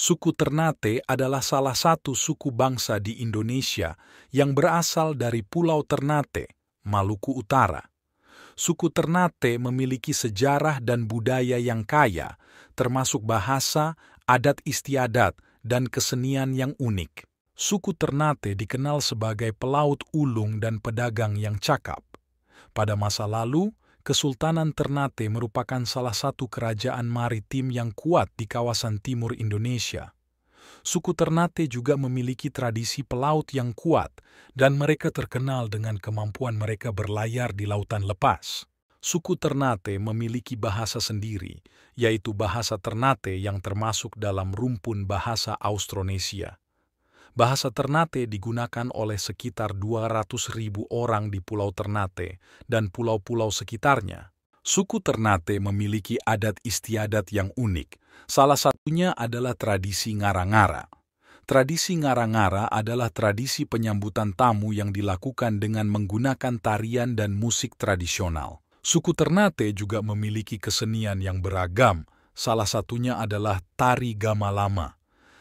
Suku Ternate adalah salah satu suku bangsa di Indonesia yang berasal dari Pulau Ternate, Maluku Utara. Suku Ternate memiliki sejarah dan budaya yang kaya, termasuk bahasa, adat istiadat, dan kesenian yang unik. Suku Ternate dikenal sebagai pelaut ulung dan pedagang yang cakap. Pada masa lalu, Kesultanan Ternate merupakan salah satu kerajaan maritim yang kuat di kawasan timur Indonesia. Suku Ternate juga memiliki tradisi pelaut yang kuat dan mereka terkenal dengan kemampuan mereka berlayar di lautan lepas. Suku Ternate memiliki bahasa sendiri, yaitu bahasa Ternate yang termasuk dalam rumpun bahasa Austronesia bahasa Ternate digunakan oleh sekitar 200 ribu orang di Pulau Ternate dan pulau-pulau sekitarnya. Suku Ternate memiliki adat istiadat yang unik, salah satunya adalah tradisi ngara-ngara. Tradisi ngara-ngara adalah tradisi penyambutan tamu yang dilakukan dengan menggunakan tarian dan musik tradisional. Suku Ternate juga memiliki kesenian yang beragam, salah satunya adalah tari gamalama.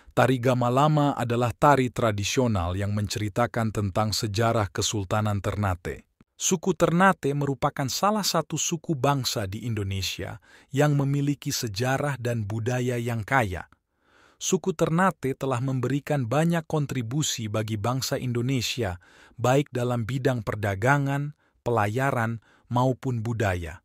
Tari Gamalama adalah tari tradisional yang menceritakan tentang sejarah Kesultanan Ternate. Suku Ternate merupakan salah satu suku bangsa di Indonesia yang memiliki sejarah dan budaya yang kaya. Suku Ternate telah memberikan banyak kontribusi bagi bangsa Indonesia, baik dalam bidang perdagangan, pelayaran, maupun budaya.